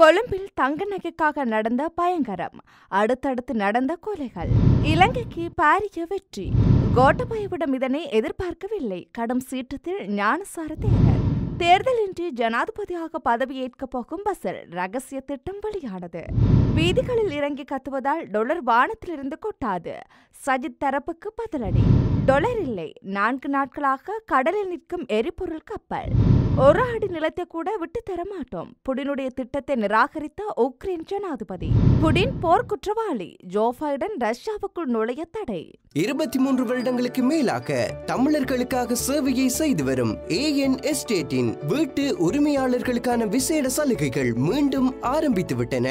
கொழும்பில் தங்க நகைக்காக நடந்த பயங்கரம் அடுத்தடுத்து நடந்த கொலைகள் இலங்கைக்கு பாரிய வெற்றி கோட்டபாயவிடம் இதனை எதிர்பார்க்கவில்லை கடும் சீற்றத்தில் ஞானசார தேரர் தேர்தலின்றி ஜனாதிபதியாக பதவியேற்க போகும் பசல் ரகசிய திட்டம் வெளியானது வீதிகளில் இறங்கி கத்துவதால் டொலர் வானத்திலிருந்து கொட்டாது சஜித் தரப்புக்கு பதிலடி டொலர் இல்லை நான்கு நாட்களாக கடலில் நிற்கும் எரிபொருள் கப்பல் ஒரு அடி நிலத்தை கூட விட்டு தர மாட்டோம் புடினுடைய திட்டத்தை நிராகரித்த உக்ரைன் ஜனாதிபதி புடின் போர் குற்றவாளி ஜோ ரஷ்யாவுக்குள் நுழைய தடை இருபத்தி மூன்று வருடங்களுக்கு மேலாக தமிழர்களுக்காக சேவையை செய்து வரும் ஏஎன் எஸ்டேட்டின் வீட்டு உரிமையாளர்களுக்கான விசேட சலுகைகள் மீண்டும் ஆரம்பித்துவிட்டன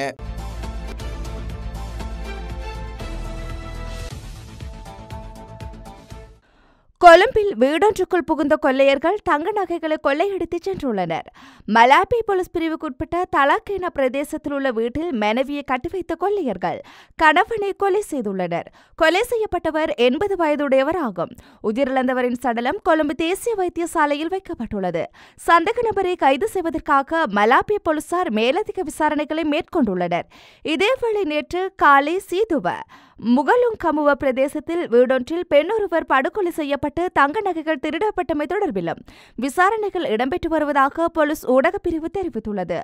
கொழும்பில் வீடொன்றுக்குள் புகுந்த கொள்ளையர்கள் தங்க நகைகளை கொள்ளையடித்து சென்றுள்ளனர் மலாபி போலீஸ் பிரிவுக்குட்பட்ட தலாக்கேன பிரதேசத்தில் உள்ள வீட்டில் மனைவியை கட்டிவைத்த கொள்ளையர்கள் கணவனை கொலை செய்துள்ளனர் கொலை செய்யப்பட்டவர் எண்பது வயதுடையவர் ஆகும் உயிரிழந்தவரின் சடலம் கொழும்பு தேசிய வைத்தியசாலையில் வைக்கப்பட்டுள்ளது சந்தேக நபரை கைது செய்வதற்காக மலாபி போலீசார் மேலதிக விசாரணைகளை மேற்கொண்டுள்ளனர் இதேவேளை நேற்று காலை சீதுவ முகலுங்கமுவ பிரதேசத்தில் வீடொன்றில் பெண்ணொருவர் படுகொலை செய்யப்பட்டு தங்க நகைகள் திருடப்பட்டமை தொடர்பிலும் விசாரணைகள் இடம்பெற்று வருவதாக போலீஸ் ஊடகப் பிரிவு தெரிவித்துள்ளது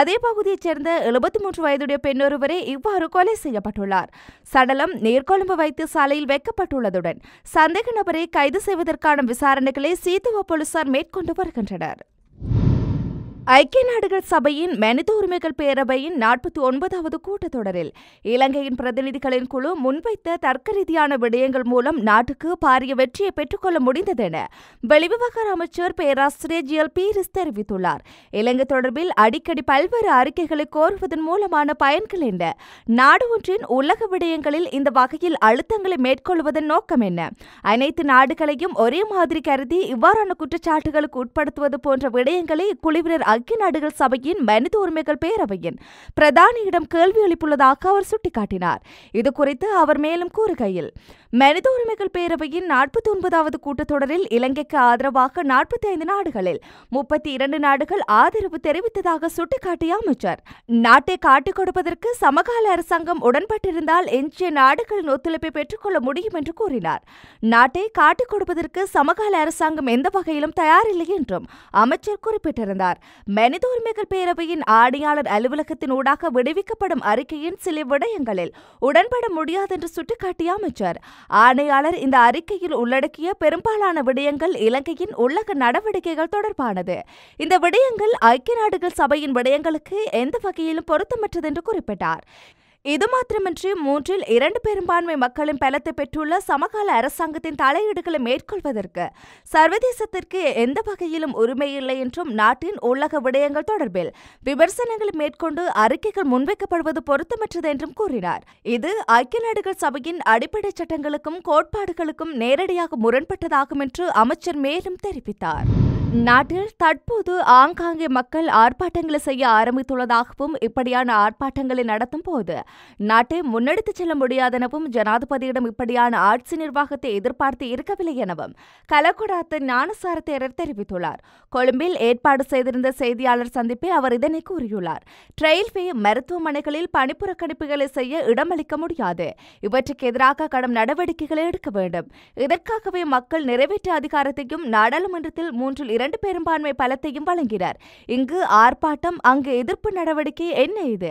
அதே பகுதியைச் சேர்ந்த எழுபத்தி மூன்று வயதுடைய பெண்ணொருவரே இவ்வாறு கொலை செய்யப்பட்டுள்ளார் சடலம் நேர்கொழும்பு சாலையில் வைக்கப்பட்டுள்ளதுடன் சந்தேக நபரை கைது செய்வதற்கான விசாரணைகளை சீத்துவ போலீசார் மேற்கொண்டு வருகின்றனர் ஐக்கிய நாடுகள் சபையின் மனித உரிமைகள் பேரவையின் நாற்பத்தி ஒன்பதாவது கூட்டத்தொடரில் இலங்கையின் பிரதிநிதிகளின் குழு முன்வைத்த தர்க்க ரீதியான விடயங்கள் மூலம் நாட்டுக்கு பாரிய வெற்றியை பெற்றுக்கொள்ள முடிந்ததென வெளிவிவகார அமைச்சர் பேராசிரியர் ஜி எல் பீரிஸ் தெரிவித்துள்ளார் இலங்கை தொடர்பில் அடிக்கடி பல்வேறு அறிக்கைகளை கோருவதன் மூலமான பயன்கள் என்ன நாடு ஒன்றின் உலக விடயங்களில் இந்த வகையில் அழுத்தங்களை மேற்கொள்வதன் நோக்கம் என்ன அனைத்து நாடுகளையும் ஒரே மாதிரி கருதி இவ்வாறான குற்றச்சாட்டுகளுக்கு உட்படுத்துவது போன்ற விடயங்களை இக்குழுவினர் ஐக்கிய நாடுகள் சபையின் மனித உரிமைகள் பேரவையின் பிரதானியிடம் கேள்வி எழுப்புள்ளதாக அவர் சுட்டிக்காட்டினார் இது குறித்து அவர் மேலும் கூறுகையில் மனித உரிமைகள் பேரவையின் நாற்பத்தி ஒன்பதாவது கூட்டத்தொடரில் இலங்கைக்கு ஆதரவாக நாற்பத்தி ஐந்து நாடுகளில் முப்பத்தி இரண்டு நாடுகள் ஆதரவு தெரிவித்ததாக சுட்டிக்காட்டிய அமைச்சர் நாட்டை காட்டிக் கொடுப்பதற்கு சமகால அரசாங்கம் உடன்பட்டிருந்தால் எஞ்சிய நாடுகளின் ஒத்துழைப்பை பெற்றுக்கொள்ள முடியும் என்று கூறினார் நாட்டை காட்டிக் கொடுப்பதற்கு சமகால அரசாங்கம் எந்த வகையிலும் தயாரில்லை என்றும் அமைச்சர் குறிப்பிட்டிருந்தார் உரிமைகள் பேரவையின் ஆணையாளர் அலுவலகத்தின் ஊடாக விடுவிக்கப்படும் அறிக்கையின் சில விடயங்களில் உடன்பட முடியாதென்று சுட்டிக்காட்டிய அமைச்சர் ஆணையாளர் இந்த அறிக்கையில் உள்ளடக்கிய பெரும்பாலான விடயங்கள் இலங்கையின் உள்ளக நடவடிக்கைகள் தொடர்பானது இந்த விடயங்கள் ஐக்கிய நாடுகள் சபையின் விடயங்களுக்கு எந்த வகையிலும் பொருத்தமற்றது என்று குறிப்பிட்டார் இது மாத்திரமின்றி மூன்றில் இரண்டு பெரும்பான்மை மக்களின் பலத்தை பெற்றுள்ள சமகால அரசாங்கத்தின் தலையீடுகளை மேற்கொள்வதற்கு சர்வதேசத்திற்கு எந்த வகையிலும் உரிமை இல்லை என்றும் நாட்டின் உள்ளக விடயங்கள் தொடர்பில் விமர்சனங்களை மேற்கொண்டு அறிக்கைகள் முன்வைக்கப்படுவது பொருத்தமற்றது என்றும் கூறினார் இது ஐக்கிய நாடுகள் சபையின் அடிப்படை சட்டங்களுக்கும் கோட்பாடுகளுக்கும் நேரடியாக முரண்பட்டதாகும் என்று அமைச்சர் மேலும் தெரிவித்தார் நாட்டில் தற்போது ஆங்காங்கே மக்கள் ஆர்ப்பாட்டங்களை செய்ய ஆரம்பித்துள்ளதாகவும் இப்படியான ஆர்ப்பாட்டங்களை நடத்தும் போது நாட்டை முன்னெடுத்துச் செல்ல முடியாதெனவும் ஜனாதிபதியிடம் இப்படியான ஆட்சி நிர்வாகத்தை எதிர்பார்த்து இருக்கவில்லை எனவும் கலக்குடாத்த ஞானசார தேரர் தெரிவித்துள்ளார் கொழும்பில் ஏற்பாடு செய்திருந்த செய்தியாளர் சந்திப்பில் அவர் இதனை கூறியுள்ளார் ரயில்வே மருத்துவமனைகளில் பணிப்புறக்கணிப்புகளை செய்ய இடமளிக்க முடியாது இவற்றுக்கு எதிராக கடும் நடவடிக்கைகளை எடுக்க வேண்டும் இதற்காகவே மக்கள் நிறைவேற்று அதிகாரத்தையும் நாடாளுமன்றத்தில் மூன்றில் இரண்டு பெரும்பான்மை பலத்தையும் வழங்கினார் இங்கு ஆர்ப்பாட்டம் அங்கு எதிர்ப்பு நடவடிக்கை என்ன இது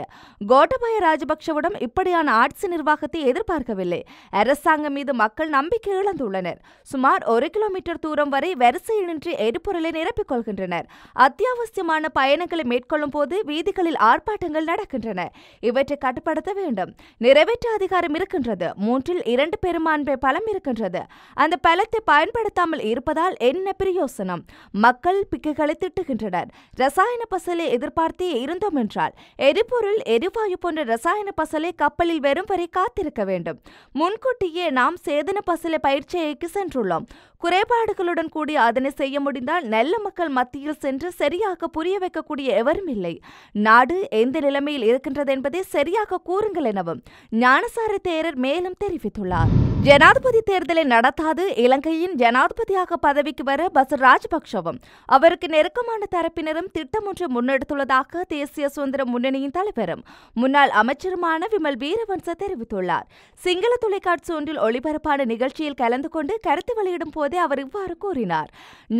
கோட்டபாய ராஜபக்ஷவிடம் இப்படியான ஆட்சி நிர்வாகத்தை எதிர்பார்க்கவில்லை அரசாங்கம் மீது மக்கள் நம்பிக்கை இழந்துள்ளனர் சுமார் ஒரு கிலோமீட்டர் தூரம் வரை வரிசையில் நின்று எரிபொருளை நிரப்பிக் கொள்கின்றனர் அத்தியாவசியமான பயணங்களை மேற்கொள்ளும் போது வீதிகளில் ஆர்ப்பாட்டங்கள் நடக்கின்றன இவற்றை கட்டுப்படுத்த வேண்டும் நிறைவேற்ற அதிகாரம் இருக்கின்றது மூன்றில் இரண்டு பெரும்பான்மை பலம் இருக்கின்றது அந்த பலத்தை பயன்படுத்தாமல் இருப்பதால் என்ன பிரயோசனம் மக்கள் பிக்குகளை திட்டுகின்றனர் ரசாயன பசலை எதிர்பார்த்தே இருந்தோம் என்றால் எரிபொருள் எரிவாயு போன்ற ரசாயன பசலை கப்பலில் வெறும் வரை காத்திருக்க வேண்டும் முன்கூட்டியே நாம் சேதன பசலை பயிற்சியைக்கு சென்றுள்ளோம் குறைபாடுகளுடன் கூடி அதனை செய்ய முடிந்தால் நல்ல மக்கள் மத்தியில் சென்று சரியாக புரிய வைக்கக்கூடிய எவரும் இல்லை நாடு எந்த நிலைமையில் இருக்கின்றது என்பதை சரியாக கூறுங்கள் எனவும் ஞானசார தேரர் மேலும் தெரிவித்துள்ளார் ஜனாதிபதி தேர்தலை நடத்தாது இலங்கையின் ஜனாதிபதியாக பதவிக்கு வர பச ராஜபக்சவும் இருக்கும் அவருக்கு நெருக்கமான தரப்பினரும் திட்டம் ஒன்று முன்னெடுத்துள்ளதாக தேசிய சுதந்திர முன்னணியின் தலைவரும் முன்னாள் அமைச்சருமான விமல் வீரவன்ச தெரிவித்துள்ளார் சிங்கள தொலைக்காட்சி ஒன்றில் ஒளிபரப்பான நிகழ்ச்சியில் கலந்து கொண்டு கருத்து வெளியிடும் போதே அவர் இவ்வாறு கூறினார்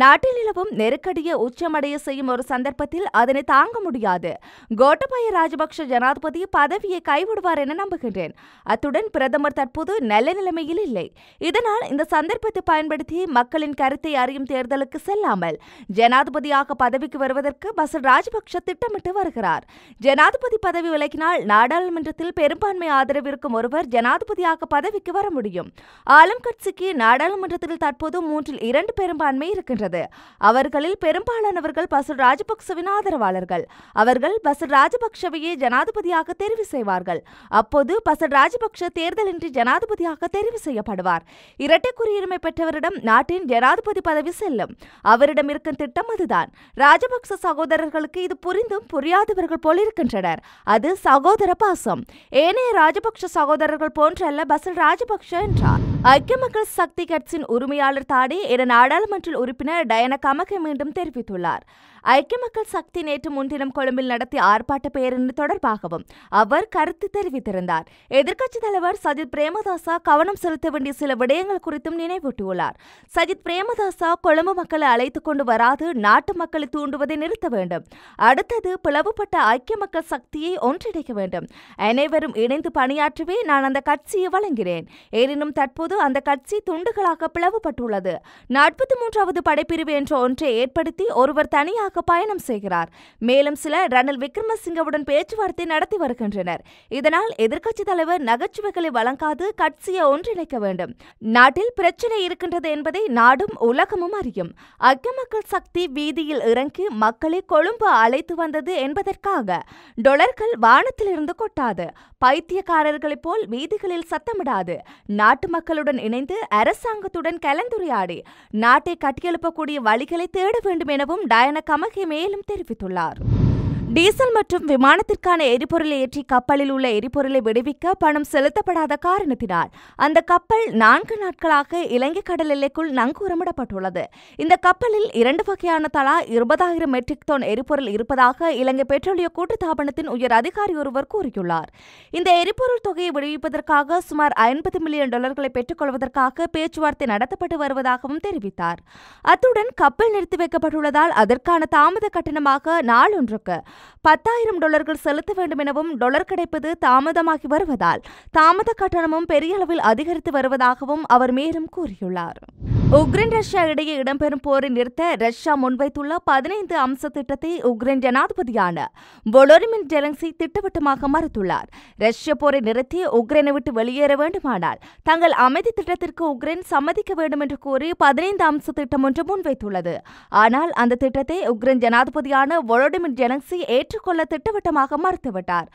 நாட்டில் நிலவும் நெருக்கடியை உச்சமடைய செய்யும் ஒரு சந்தர்ப்பத்தில் அதனை தாங்க முடியாது கோட்டபாய ராஜபக்ஷ ஜனாதிபதி பதவியை கைவிடுவார் என நம்புகின்றேன் அத்துடன் பிரதமர் தற்போது நல்ல நிலைமையில் இல்லை இதனால் இந்த சந்தர்ப்பத்தை பயன்படுத்தி மக்களின் கருத்தை அறியும் தேர்தலுக்கு செல்லாமல் ஜனாதிபதியாக பதவிக்கு வருவதற்கு பசல் ராஜபக்ஷ திட்டமிட்டு வருகிறார் ஜனாதிபதி பதவி விலகினால் நாடாளுமன்றத்தில் பெரும்பான்மை ஆதரவு இருக்கும் ஒருவர் ஜனாதிபதியாக பதவிக்கு வர முடியும் ஆளும் கட்சிக்கு நாடாளுமன்றத்தில் தற்போது மூன்றில் இரண்டு பெரும்பான்மை இருக்கின்றது அவர்களில் பெரும்பாலானவர்கள் பசுல் ராஜபக்சவின் ஆதரவாளர்கள் அவர்கள் பசுல் ராஜபக்சவையே ஜனாதிபதியாக தெரிவு செய்வார்கள் அப்போது பசுல் ராஜபக்ஷ தேர்தலின்றி ஜனாதிபதியாக தெரிவு செய்யப்படுவார் இரட்டை குடியுரிமை பெற்றவரிடம் நாட்டின் ஜனாதிபதி பதவி செல்லும் அவரிடம் தங்களிடம் இருக்கும் திட்டம் அதுதான் ராஜபக்ச சகோதரர்களுக்கு இது புரிந்தும் புரியாதவர்கள் போல இருக்கின்றனர் அது சகோதர பாசம் ஏனைய ராஜபக்ஷ சகோதரர்கள் போன்றல்ல பசல் ராஜபக்ஷ என்றார் ஐக்கிய மக்கள் சக்தி கட்சியின் உரிமையாளர் தாடி என நாடாளுமன்ற உறுப்பினர் டயன கமக மீண்டும் தெரிவித்துள்ளார் ஐக்கிய மக்கள் சக்தி நேற்று முன்தினம் கொழும்பில் நடத்திய ஆர்ப்பாட்ட பேரணி தொடர்பாகவும் அவர் கருத்து தெரிவித்திருந்தார் எதிர்க்கட்சித் தலைவர் சஜித் பிரேமதாசா கவனம் செலுத்த வேண்டிய சில விடயங்கள் குறித்தும் நினைவூட்டியுள்ளார் சஜித் பிரேமதாசா கொழும்பு மக்களை அழைத்துக் கொண்டு வராது நாட்டு மக்களை தூண்டுவதை நிறுத்த வேண்டும் அடுத்தது பிளவுபட்ட ஐக்கிய மக்கள் சக்தியை ஒன்றிணைக்க வேண்டும் அனைவரும் இணைந்து பணியாற்றவே நான் அந்த கட்சியை வழங்கிறேன் எனினும் தற்போது அந்த கட்சி துண்டுகளாக பிளவுபட்டுள்ளது நாற்பத்தி மூன்றாவது படைப்பிரிவு என்ற ஒன்றை ஏற்படுத்தி ஒருவர் தனியாக பயணம் செய்கிறார் மேலும் சில ரணில் விக்ரமசிங்கவுடன் பேச்சுவார்த்தை நடத்தி வருகின்றனர் இதனால் எதிர்க்கட்சி தலைவர் நகைச்சுவைகளை வழங்காது கட்சியை ஒன்றிணைக்க வேண்டும் நாட்டில் பிரச்சனை இருக்கின்றது என்பதை நாடும் உலகமும் அறியும் ஐக்கிய மக்கள் சக்தி வீதியில் இறங்கி மக்களை கொழும்பு அழைத்து வந்தது என்பதற்காக டொலர்கள் வானத்திலிருந்து கொட்டாது பைத்தியக்காரர்களைப் போல் வீதிகளில் சத்தமிடாது நாட்டு மக்களுடன் இணைந்து அரசாங்கத்துடன் கலந்துரையாடி நாட்டை கட்டியெழுப்பக்கூடிய வழிகளை தேட வேண்டும் எனவும் டயன கமகே மேலும் தெரிவித்துள்ளார் டீசல் மற்றும் விமானத்திற்கான எரிபொருளை ஏற்றி கப்பலில் உள்ள எரிபொருளை விடுவிக்க பணம் செலுத்தப்படாத காரணத்தினால் அந்த கப்பல் நான்கு நாட்களாக இலங்கை கடல் எல்லைக்குள் நங்கூரமிடப்பட்டுள்ளது இந்த கப்பலில் இரண்டு வகையான தலா இருபதாயிரம் மெட்ரிக் டன் எரிபொருள் இருப்பதாக இலங்கை பெட்ரோலிய கூட்டுத்தாபனத்தின் உயர் அதிகாரி ஒருவர் கூறியுள்ளார் இந்த எரிபொருள் தொகையை விடுவிப்பதற்காக சுமார் ஐம்பது மில்லியன் டாலர்களை பெற்றுக்கொள்வதற்காக பேச்சுவார்த்தை நடத்தப்பட்டு வருவதாகவும் தெரிவித்தார் அத்துடன் கப்பல் நிறுத்தி வைக்கப்பட்டுள்ளதால் அதற்கான தாமத கட்டணமாக நாளொன்றுக்கு பத்தாயிரம் டாலர்கள் செலுத்த வேண்டும் எனவும் டொலர் கிடைப்பது தாமதமாகி வருவதால் தாமத கட்டணமும் பெரிய அளவில் அதிகரித்து வருவதாகவும் அவர் மேலும் கூறியுள்ளார் உக்ரைன் ரஷ்யா இடையே இடம்பெறும் போரை நிறுத்த ரஷ்யா முன்வைத்துள்ள பதினைந்து அம்ச திட்டத்தை உக்ரைன் ஜனாதிபதியான வொலோரிமின் ஜெலன்சி திட்டவட்டமாக மறுத்துள்ளார் ரஷ்ய போரை நிறுத்தி உக்ரைனை விட்டு வெளியேற வேண்டுமானால் தங்கள் அமைதி திட்டத்திற்கு உக்ரைன் சம்மதிக்க வேண்டும் என்று கூறி பதினைந்து அம்ச திட்டம் ஒன்று முன்வைத்துள்ளது ஆனால் அந்த திட்டத்தை உக்ரைன் ஜனாதிபதியான வொலோடிமின் ஜெலன்சி ஏற்றுக்கொள்ள திட்டவட்டமாக மறுத்துவிட்டார்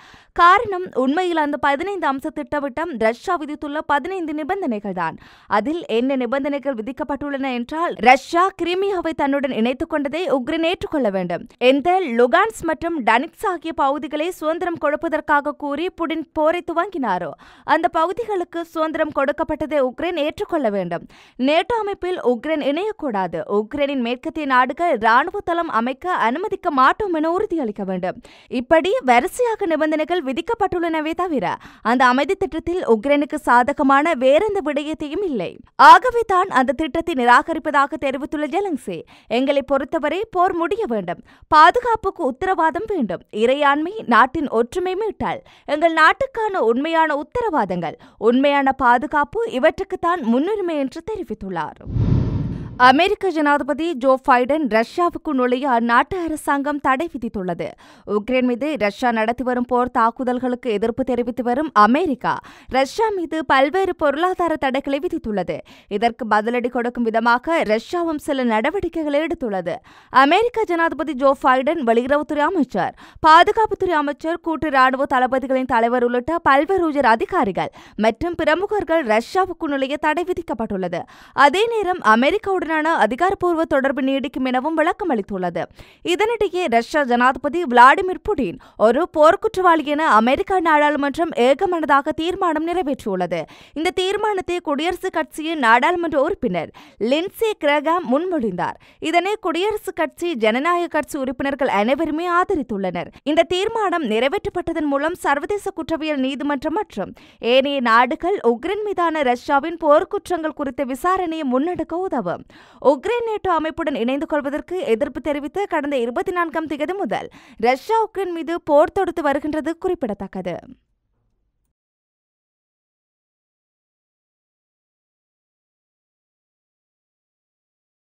காரணம் உண்மையில் அந்த பதினைந்து அம்ச திட்டவட்டம் ரஷ்யா விதித்துள்ள பதினைந்து நிபந்தனைகள் தான் அதில் என்ன நிபந்தனைகள் விதிக்க தெரிவிக்கப்பட்டுள்ளன என்றால் ரஷ்யா கிரிமியாவை தன்னுடன் இணைத்துக் கொண்டதை உக்ரைன் ஏற்றுக்கொள்ள வேண்டும் எந்த லுகான்ஸ் மற்றும் டனிக்ஸ் ஆகிய பகுதிகளை சுதந்திரம் கொடுப்பதற்காக கூறி புடின் போரை துவங்கினாரோ அந்த பகுதிகளுக்கு சுதந்திரம் கொடுக்கப்பட்டதை உக்ரைன் ஏற்றுக்கொள்ள வேண்டும் நேட்டோ அமைப்பில் உக்ரைன் இணையக்கூடாது உக்ரைனின் மேற்கத்திய நாடுகள் ராணுவ தளம் அமைக்க அனுமதிக்க மாட்டோம் என உறுதியளிக்க வேண்டும் இப்படி வரிசையாக நிபந்தனைகள் விதிக்கப்பட்டுள்ளனவே தவிர அந்த அமைதி திட்டத்தில் உக்ரைனுக்கு சாதகமான வேறெந்த விடயத்தையும் இல்லை ஆகவே தான் அந்த திட்டம் மாற்றத்தை நிராகரிப்பதாக தெரிவித்துள்ள ஜெலங்சே எங்களை பொறுத்தவரை போர் முடிய வேண்டும் பாதுகாப்புக்கு உத்தரவாதம் வேண்டும் இறையாண்மை நாட்டின் ஒற்றுமை மீட்டால் எங்கள் நாட்டுக்கான உண்மையான உத்தரவாதங்கள் உண்மையான பாதுகாப்பு இவற்றுக்குத்தான் முன்னுரிமை என்று தெரிவித்துள்ளார் அமெரிக்க ஜனாதிபதி ஜோ பைடன் ரஷ்யாவுக்கு நுழைய அந்நாட்டு அரசாங்கம் தடை விதித்துள்ளது உக்ரைன் மீது ரஷ்யா நடத்தி வரும் போர் தாக்குதல்களுக்கு எதிர்ப்பு தெரிவித்து வரும் அமெரிக்கா ரஷ்யா மீது பல்வேறு பொருளாதார தடைகளை விதித்துள்ளது இதற்கு பதிலடி கொடுக்கும் விதமாக ரஷ்யாவும் சில நடவடிக்கைகளை எடுத்துள்ளது அமெரிக்க ஜனாதிபதி ஜோ பைடன் வெளியுறவுத்துறை அமைச்சர் பாதுகாப்புத்துறை அமைச்சர் கூட்டு ராணுவ தளபதிகளின் தலைவர் உள்ளிட்ட பல்வேறு உயர் அதிகாரிகள் மற்றும் பிரமுகர்கள் ரஷ்யாவுக்கு நுழைய தடை விதிக்கப்பட்டுள்ளது அதே நேரம் அமெரிக்காவுடன் உடனான அதிகாரப்பூர்வ தொடர்பு நீடிக்கும் எனவும் விளக்கம் அளித்துள்ளது இதனிடையே ரஷ்யா ஜனாதிபதி விளாடிமிர் புடின் ஒரு போர்க்குற்றவாளி என அமெரிக்க நாடாளுமன்றம் ஏகமனதாக தீர்மானம் நிறைவேற்றியுள்ளது இந்த தீர்மானத்தை குடியரசுக் கட்சியின் நாடாளுமன்ற உறுப்பினர் லின்சே கிரகாம் முன்மொழிந்தார் இதனை குடியரசுக் கட்சி ஜனநாயக கட்சி உறுப்பினர்கள் அனைவருமே ஆதரித்துள்ளனர் இந்த தீர்மானம் நிறைவேற்றப்பட்டதன் மூலம் சர்வதேச குற்றவியல் நீதிமன்றம் மற்றும் ஏனைய நாடுகள் உக்ரைன் மீதான ரஷ்யாவின் போர்க்குற்றங்கள் குறித்த விசாரணையை முன்னெடுக்க உதவும் உக்ரைன் நேட்டோ அமைப்புடன் இணைந்து கொள்வதற்கு எதிர்ப்பு தெரிவித்து கடந்த இருபத்தி நான்காம் தேதி முதல் ரஷ்யா உக்ரைன் மீது போர் தொடுத்து வருகின்றது குறிப்பிடத்தக்கது